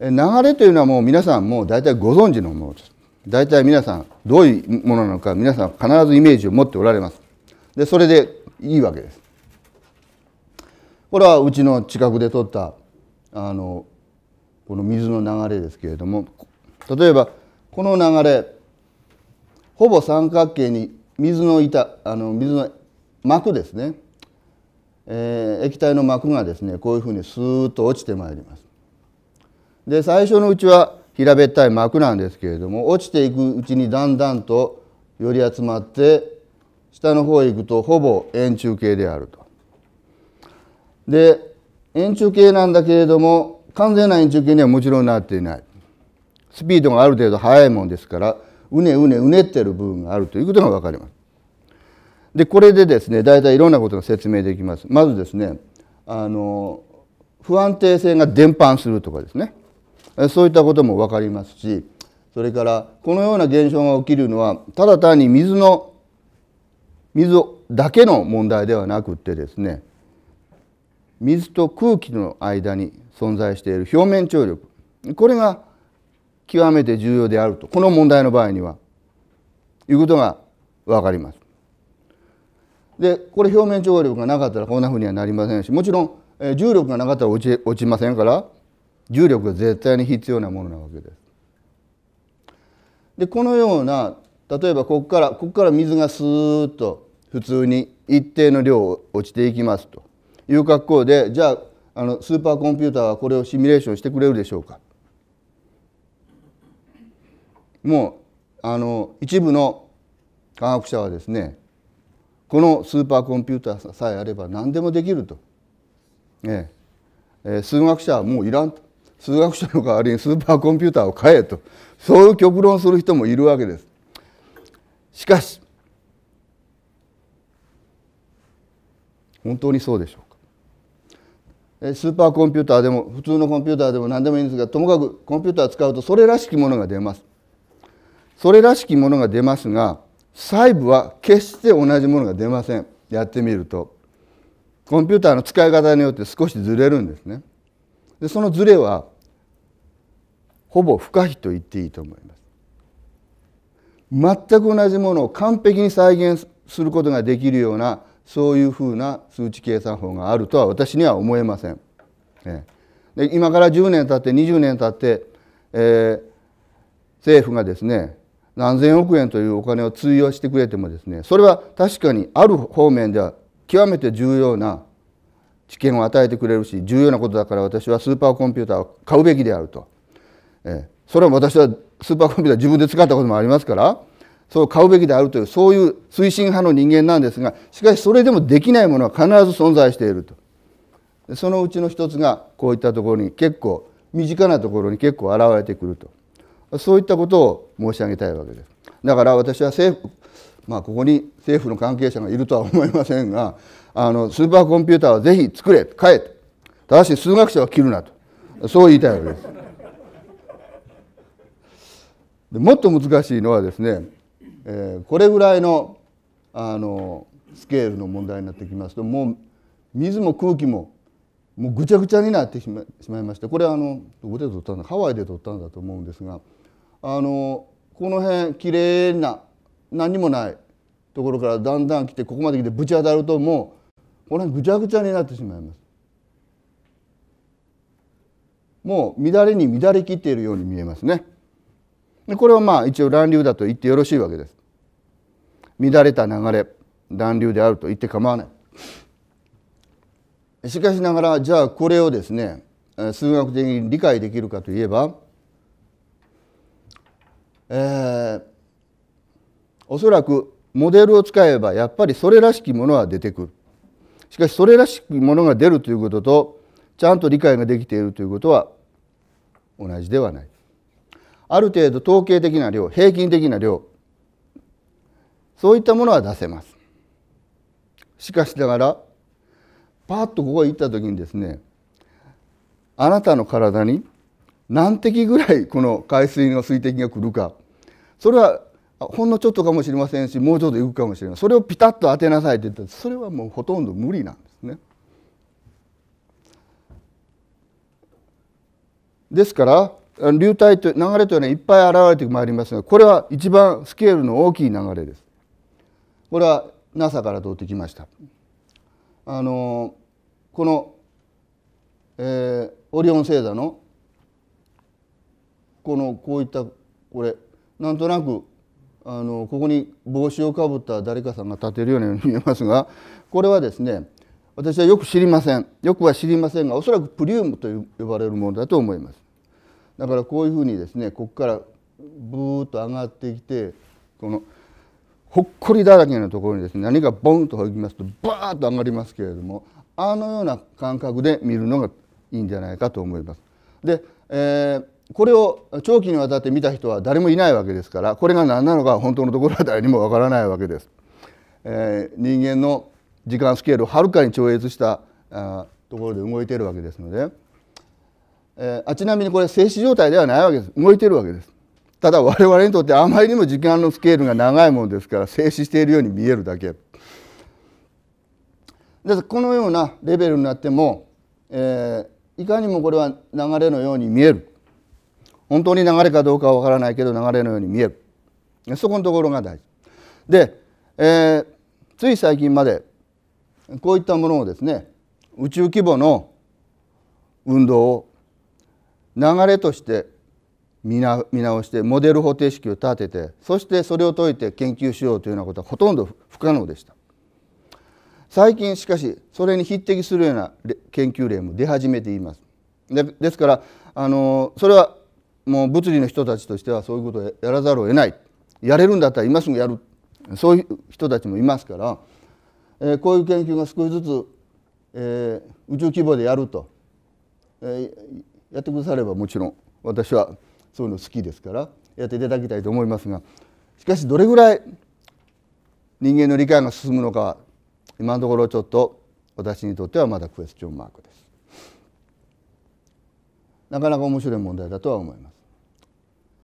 流れというのはもう皆さんもう大体ご存知のものです大体皆さんどういうものなのか皆さん必ずイメージを持っておられますでそれでいいわけですこれはうちの近くで撮ったあのこの水の流れですけれども例えばこの流れほぼ三角形に水の板あの水の膜ですね、えー、液体の膜がですねこういうふうにスーッと落ちてまいりますで最初のうちは平べったい膜なんですけれども落ちていくうちにだんだんと寄り集まって下の方へ行くとほぼ円柱形であると。で円柱形なんだけれども完全な円柱形にはもちろんなっていないスピードがある程度速いもんですからうねうねうねってる部分があるということが分かります。でこれでですね大体いろんなことが説明できます。まずですねあの不安定性が伝播するとかですねそういったことも分かりますしそれからこのような現象が起きるのはただ単に水の水だけの問題ではなくってですね水と空気の間に存在している表面張力これが極めて重要であるとこの問題の場合にはいうことが分かります。でこれ表面張力がなかったらこんなふうにはなりませんしもちろん重力がなかったら落ち落ちませんから重力が絶対に必要なものなわけです。でこのような例えばここからここから水がスーッと普通に一定の量落ちていきますという格好でじゃああのスーパーコンピューターはこれをシミュレーションしてくれるでしょうかもうあの一部の科学者はですねこのスーパーコンピューターさえあれば何でもできると、ええ、数学者はもういらんと数学者の代わりにスーパーコンピューターを買えとそういう極論する人もいるわけです。しかし本当にそうでしょうかスーパーコンピューターでも普通のコンピューターでも何でもいいんですがともかくコンピューター使うとそれらしきものが出ます。それらしきものが出ますが細部は決して同じものが出ませんやってみるとコンピューターの使い方によって少しずれるんですね。でそのずれはほぼ不可避と言っていいと思います全く同じものを完璧に再現することができるようなそういうふうな数値計算法があるとは私には思えません、で今から10年経って20年経って、えー、政府がですね何千億円というお金を通用してくれてもですねそれは確かにある方面では極めて重要な知見を与えてくれるし重要なことだから私はスーパーコンピューターを買うべきであるとえそれは私はスーパーコンピューター自分で使ったこともありますからそう買うべきであるというそういう推進派の人間なんですがしかしそれでもできないものは必ず存在しているとそのうちの一つがこういったところに結構身近なところに結構現れてくるとそういったことを申し上げたいわけですだから私は政府まあここに政府の関係者がいるとは思いませんがあのスーパーコンピューターはぜひ作れ買えとただし数学者は切るなとそう言いたいわけです。でもっと難しいのはですね、えー、これぐらいのあのスケールの問題になってきますともう水も空気ももうぐちゃぐちゃになってしまいましてこれあのどこで撮ったんだハワイで撮ったんだと思うんですがあのこの辺きれいな何もないところからだんだん来てここまで来てぶち当たるともうこの辺ぐちゃぐちゃになってしまいます。もう乱れに乱れきっているように見えますね。これはまあ一応乱流だと言ってよろしいわけです。乱れた流れ乱流であると言って構わない。しかしながらじゃあこれをですね数学的に理解できるかといえば、えー、おそらくモデルを使えばやっぱりそれらしきものは出てくる。しかしそれらしきものが出るということとちゃんと理解ができているということは同じではない。ある程度統計的な量平均的な量そういったものは出せますしかしながらパッとここへ行った時にですねあなたの体に何滴ぐらいこの海水の水滴が来るかそれはほんのちょっとかもしれませんしもうちょっといくかもしれないそれをピタッと当てなさいって言ったらそれはもうほとんど無理なんですね。ですから流体と流れというのはいっぱい現れてまいりますがこれは一番スケールの大きい流れです。これは NASA から通ってきました。あのこの、えー、オリオン星座のこのこういったこれなんとなくあのここに帽子をかぶった誰かさんが立てるように見えますがこれはですね私はよく知りませんよくは知りませんがおそらくプリウムと呼ばれるものだと思います。だからこういうふうにですねここからブーッと上がってきてこのほっこりだらけのところにですね何かボンと入りますとバーッと上がりますけれどもあのような感覚で見るのがいいんじゃないかと思います。で、えー、これを長期にわたって見た人は誰もいないわけですからこれが何なのか本当のところは誰にもわからないわけです。えー、人間の時間スケールをはるかに超越したあところで動いているわけですので。えー、ちなみにこれ静止状態ではないわけです動いてるわけですただ我々にとってあまりにも時間のスケールが長いものですから静止しているように見えるだけですこのようなレベルになっても、えー、いかにもこれは流れのように見える本当に流れかどうかはわからないけど流れのように見えるそこのところが大事で、えー、つい最近までこういったものをですね宇宙規模の運動を流れとして見直してモデル方程式を立ててそしてそれを解いて研究しようというようなことはほとんど不可能でした最近しかしそれに匹敵するような研究例も出始めていますでですからあのそれはもう物理の人たちとしてはそういうことをやらざるを得ないやれるんだったら今すぐやるそういう人たちもいますから、えー、こういう研究が少しずつ、えー、宇宙規模でやると、えー、やってくださればもちろん私はそういうの好きですからやっていただきたいと思いますがしかしどれぐらい人間の理解が進むのか今のところちょっと私にとってはまだクエスチョンマークですなかなか面白い問題だとは思います